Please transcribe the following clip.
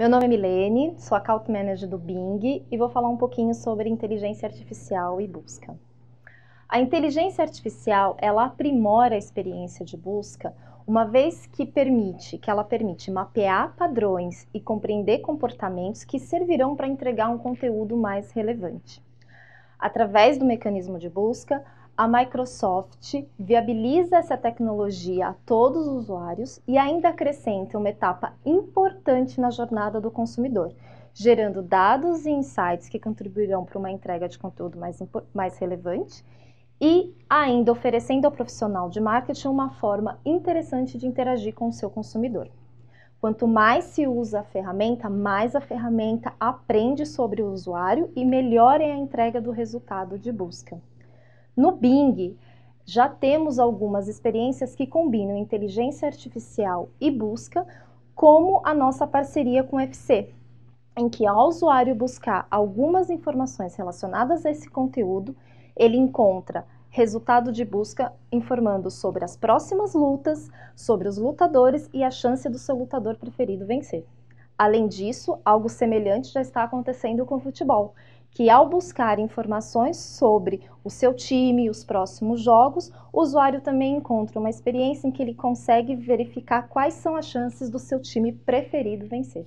Meu nome é Milene, sou Account Manager do Bing e vou falar um pouquinho sobre inteligência artificial e busca. A inteligência artificial, ela aprimora a experiência de busca, uma vez que permite, que ela permite mapear padrões e compreender comportamentos que servirão para entregar um conteúdo mais relevante. Através do mecanismo de busca, a Microsoft viabiliza essa tecnologia a todos os usuários e ainda acrescenta uma etapa importante na jornada do consumidor, gerando dados e insights que contribuirão para uma entrega de conteúdo mais, mais relevante e ainda oferecendo ao profissional de marketing uma forma interessante de interagir com o seu consumidor. Quanto mais se usa a ferramenta, mais a ferramenta aprende sobre o usuário e melhora a entrega do resultado de busca. No Bing, já temos algumas experiências que combinam inteligência artificial e busca, como a nossa parceria com o FC, em que ao usuário buscar algumas informações relacionadas a esse conteúdo, ele encontra resultado de busca informando sobre as próximas lutas, sobre os lutadores e a chance do seu lutador preferido vencer. Além disso, algo semelhante já está acontecendo com o futebol, que ao buscar informações sobre o seu time e os próximos jogos, o usuário também encontra uma experiência em que ele consegue verificar quais são as chances do seu time preferido vencer.